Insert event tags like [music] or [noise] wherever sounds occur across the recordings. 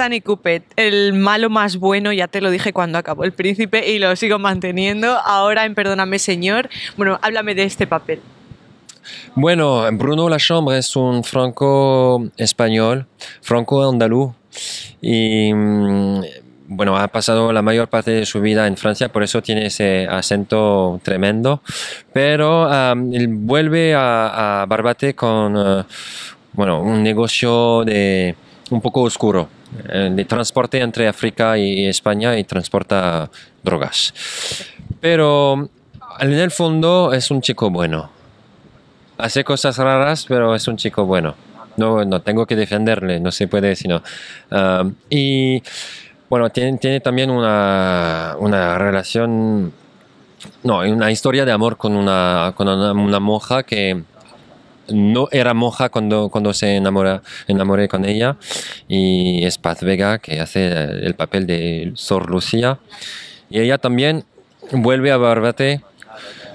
Stanley Coupet, el malo más bueno, ya te lo dije cuando acabó El Príncipe y lo sigo manteniendo. Ahora en Perdóname Señor, bueno, háblame de este papel. Bueno, Bruno La Lachambre es un franco-español, franco-andaluz y mm, bueno, ha pasado la mayor parte de su vida en Francia, por eso tiene ese acento tremendo, pero vuelve a, Barbate con eh, bueno, un negocio de un poco oscuro. Eh, de transporte entre África y España y transporta drogas. Pero en el fondo es un chico bueno. Hace cosas raras, pero es un chico bueno. No, no tengo que defenderle, no se puede sino. Ah, y bueno, tiene, también una, relación no, una historia de amor con una, con una, una, monja que no era moja cuando, cuando se enamora, enamoré con ella y es Paz Vega que hace el papel de Sor Lucía. Y ella también vuelve a Barbate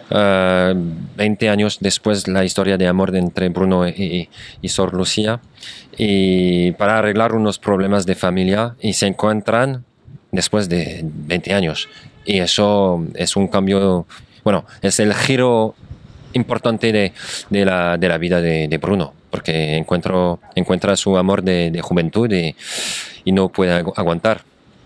20 eh, años después la historia de amor entre Bruno y, Sor Lucía y para arreglar unos problemas de familia y se encuentran después de 20 años. Y eso es un cambio, bueno, es el giro importante de, la, de la, vida de, Bruno, porque encuentro, encuentra su amor de, juventud y, no puede aguantar,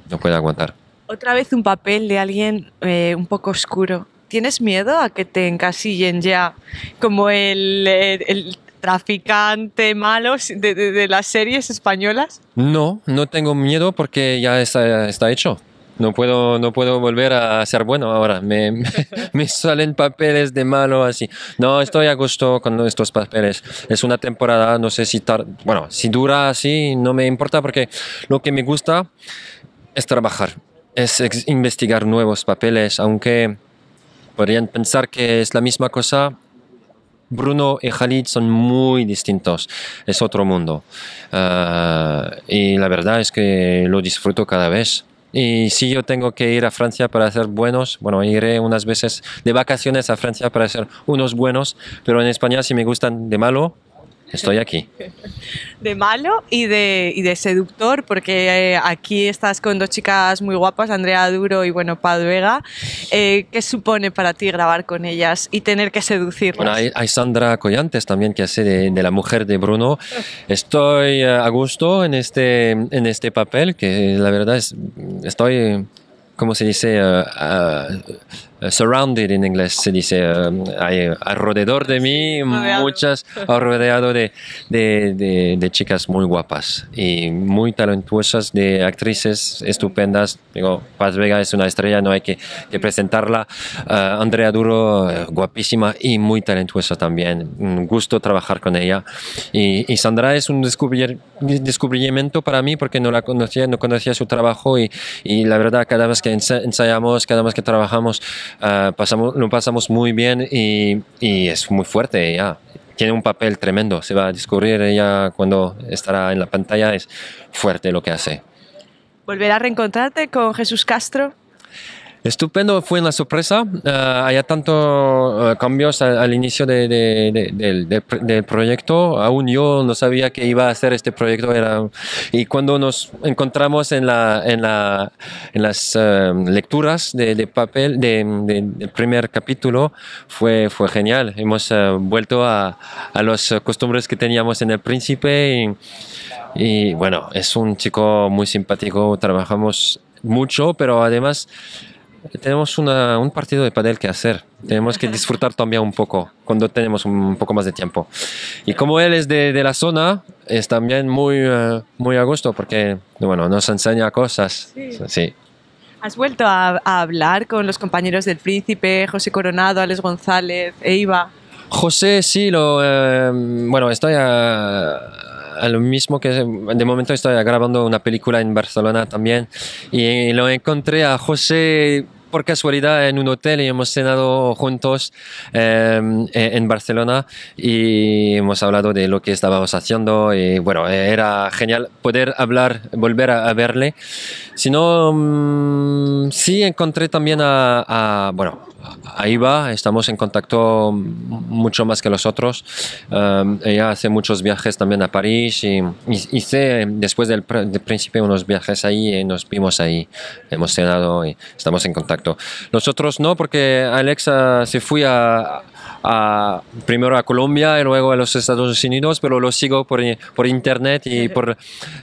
no puede aguantar. Otra vez un papel de alguien eh, un poco oscuro. ¿Tienes miedo a que te encasillen ya como el, el, traficante malo de, de, las series españolas? No, no tengo miedo porque ya está hecho no puedo, no puedo volver a ser bueno ahora. [laughs] Me, salen papeles de malo así. No, estoy a gusto con estos papeles. Es una temporada, no sé si bueno, si dura así, no me importa porque lo que me gusta es trabajar, es investigar nuevos papeles, aunque podrían pensar que es la misma cosa. Bruno y Khalid son muy distintos, es otro mundo. Ah, y la verdad es que lo disfruto cada vez y si yo tengo que ir a Francia para hacer buenos, bueno, iré unas veces de vacaciones a Francia para hacer unos buenos, pero en España si me gustan de malo, estoy [laughs] aquí. De malo y de, y de seductor, porque eh, aquí estás con dos chicas muy guapas, Andrea Duro y bueno, Paduega. Eh, ¿Qué supone para ti grabar con ellas y tener que seducirlas? Bueno, hay, Sandra Collantes también, que hace de, la mujer de Bruno. Estoy eh, a gusto en este, en este papel, que la verdad es, estoy, ¿cómo se dice? Eh, eh, surrounded en inglés se dice, eh, hay alrededor de mí muchas, rodeado de, de, de, chicas muy guapas y muy talentuosas, de actrices estupendas. Digo, Paz Vega es una estrella, no hay que, que presentarla. Eh, Andrea Duro, guapísima y muy talentuosa también. Un gusto trabajar con ella. Y, Sandra es un descubrimiento para mí porque no la conocía, no conocía su trabajo y, y la verdad cada vez que ensayamos, cada vez que trabajamos, Ah, pasamos, lo pasamos muy bien y, es muy fuerte ya. Tiene un papel tremendo, se va a descubrir ella cuando estará en la pantalla, es fuerte lo que hace. ¿Volver a reencontrarte con Jesús Castro? Estupendo fue una sorpresa. Hay ah, haya tantos ah, cambios al, inicio del proyecto. Aún yo no sabía que iba a hacer este proyecto. Era, y cuando nos encontramos en, la, las ah, lecturas de, papel del primer capítulo, fue, genial. Hemos vuelto a, los las costumbres que teníamos en El Príncipe. y bueno, es un chico muy simpático. Trabajamos mucho, pero además tenemos un partido de panel que hacer. Tenemos que disfrutar también un poco cuando tenemos un poco más de tiempo. Y como él es de, la zona, es también muy, eh, muy a gusto porque bueno, nos enseña cosas. Sí. ¿Has vuelto a, hablar con los compañeros del Príncipe, José Coronado, Alex González, e Iba? José, sí, lo, eh, bueno, estoy a, eh, lo mismo que de momento estoy grabando una película en Barcelona también y lo encontré a José por casualidad en un hotel y hemos cenado juntos em, e, en Barcelona y hemos hablado de lo que estábamos haciendo y bueno, era genial poder hablar, volver a, verle. Si no, mm, sí encontré también a, a bueno, ahí va, estamos en contacto mucho más que los otros. Em, ella hace muchos viajes también a París y, hice después del, príncipe principio unos viajes ahí y eh, nos vimos ahí, hemos cenado y estamos en contacto. Los otros no, porque Alexa se fue a, primero a Colombia y luego a los Estados Unidos, pero lo sigo por, internet y por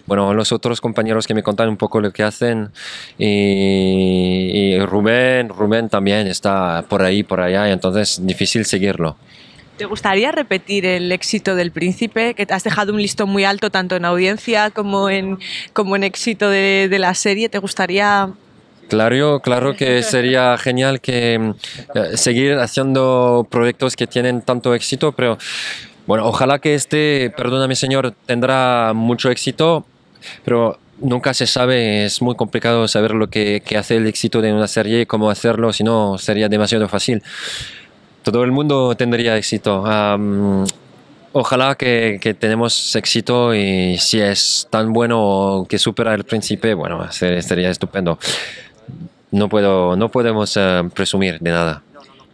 bueno, los otros compañeros que me contan un poco lo que hacen. Y, Rubén, Rubén también está por ahí, por allá, entonces difícil seguirlo. ¿Te gustaría repetir el éxito del príncipe? Que has dejado un listón muy alto tanto en audiencia como en, como en éxito de la serie. ¿Te gustaría Claro, claro que [laughs] sería genial eh, seguir haciendo proyectos que tienen tanto éxito, pero bueno, ojalá que este, perdóname señor, tendrá mucho éxito, pero nunca se sabe, es muy complicado saber lo que, hace el éxito de una serie y cómo hacerlo, si no sería demasiado fácil. Todo el mundo tendría éxito. ojalá que, que, tenemos éxito y si es tan bueno que supera el príncipe, bueno, sería estupendo no, puedo, no podemos eh, presumir de nada.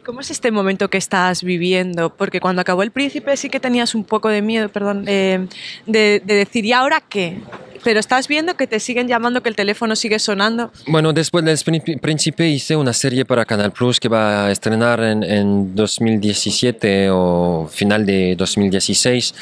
¿Cómo es este momento que estás viviendo? Porque cuando acabó El Príncipe sí que tenías un poco de miedo, perdón, eh, de, decir, ¿y ahora qué? Pero estás viendo que te siguen llamando, que el teléfono sigue sonando. Bueno, después del Príncipe hice una serie para Canal Plus que va a estrenar en, en 2017 o final de 2016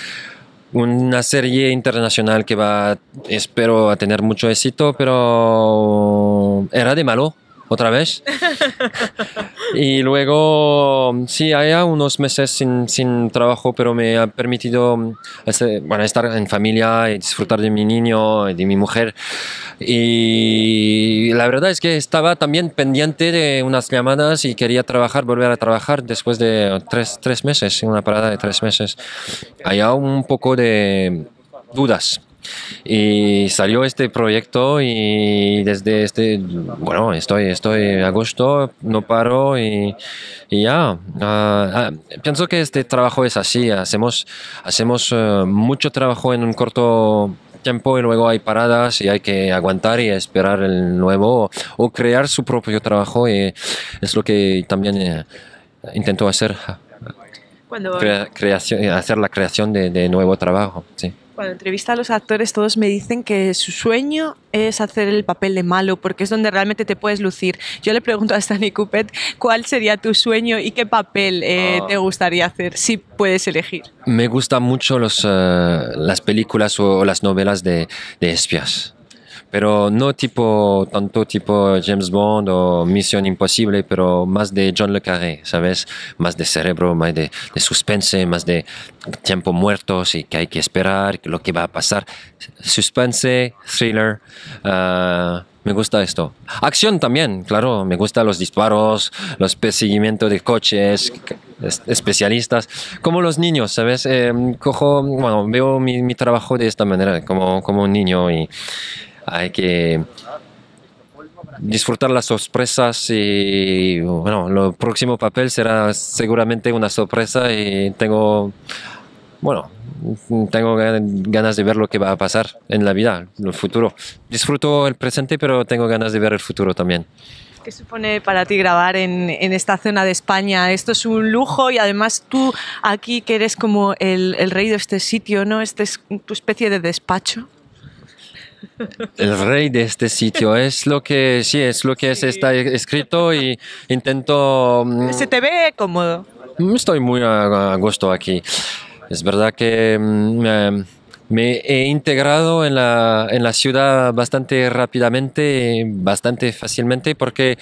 una serie internacional que va, espero, a tener mucho éxito, pero era de malo otra vez. [laughs] y luego, sí, haya unos meses sin, trabajo, pero me ha permitido mm, este, bueno, estar en familia y disfrutar de mi niño y de mi mujer. Y la verdad es que estaba también pendiente de unas llamadas y quería trabajar, volver a trabajar después de tres, tres meses, una parada de tres meses. Había un poco de dudas y salió este proyecto y desde este, bueno, estoy, estoy agosto, no paro y, ya. Ah, ah, pienso que este trabajo es así, hacemos, hacemos eh, mucho trabajo en un corto tiempo y luego hay paradas y hay que aguantar y esperar el nuevo o, crear su propio trabajo y es lo que también eh, intento hacer. hacer la creación de, de nuevo trabajo. Sí. Cuando entrevista a los actores, todos me dicen que su sueño es hacer el papel de malo, porque es donde realmente te puedes lucir. Yo le pregunto a Stanley Coupet cuál sería tu sueño y qué papel eh, ah. te gustaría hacer, si puedes elegir. Me gustan mucho los, eh, las películas o las novelas de, de pero no tipo tanto tipo James Bond o Misión Imposible, pero más de John le Carré, ¿sabes? Más de cerebro, más de, suspense, más de tiempo muerto, y que hay que esperar, lo que va a pasar. Suspense, thriller, ah, me gusta esto. Acción también, claro, me gustan los disparos, los perseguimientos de coches, especialistas, como los niños, ¿sabes? Em, cojo, bueno, veo mi, trabajo de esta manera, como, como un niño y hay que disfrutar las sorpresas y bueno, el próximo papel será seguramente una sorpresa y tengo, bueno, tengo ganas de ver lo que va a pasar en la vida, en el futuro. Disfruto el presente, pero tengo ganas de ver el futuro también. ¿Qué supone para ti grabar en, esta zona de España? Esto es un lujo y además tú aquí que eres como el rey de este sitio, ¿no? Este es tu especie de despacho el rey de este sitio. Es lo que, sí, es lo que está escrito y intento... Mm, Se te ve cómodo. Mm, estoy muy a gusto aquí. Es verdad que mm, me he integrado en la, en la ciudad bastante rápidamente, bastante fácilmente, porque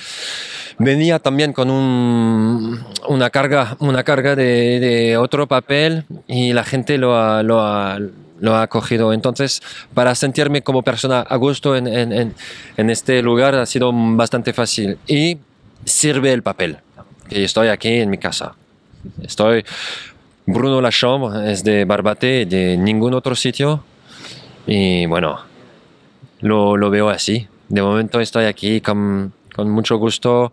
venía también con un, una carga, una carga de, otro papel y la gente lo lo ha lo ha acogido. Entonces, para sentirme como persona a gusto en, este lugar ha sido bastante fácil. Y sirve el papel. Y estoy aquí en mi casa. Estoy. Bruno Lachambre es de Barbate, de ningún otro sitio. Y bueno, lo, veo así. De momento estoy aquí con mucho gusto.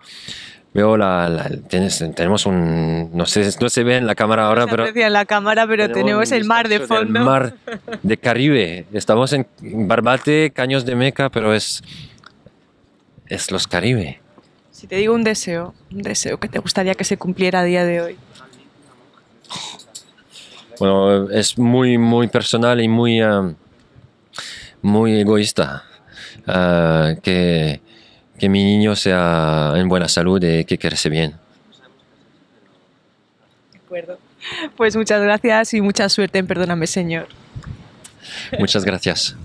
Veo la, tenemos un, no sé, no se ve en la cámara ahora, no se pero en la cámara, pero tenemos, el mar de fondo. El mar [laughs] de Caribe. Estamos en Barbate, Caños de Meca, pero es es los Caribe. Si te digo un deseo, un deseo que te gustaría que se cumpliera a día de hoy. Bueno, es muy, muy personal y muy, ah, muy egoísta. Ah, que que mi niño sea en buena salud y eh, que crece bien. De acuerdo. Pues muchas gracias y mucha suerte en Perdóname Señor. Muchas gracias.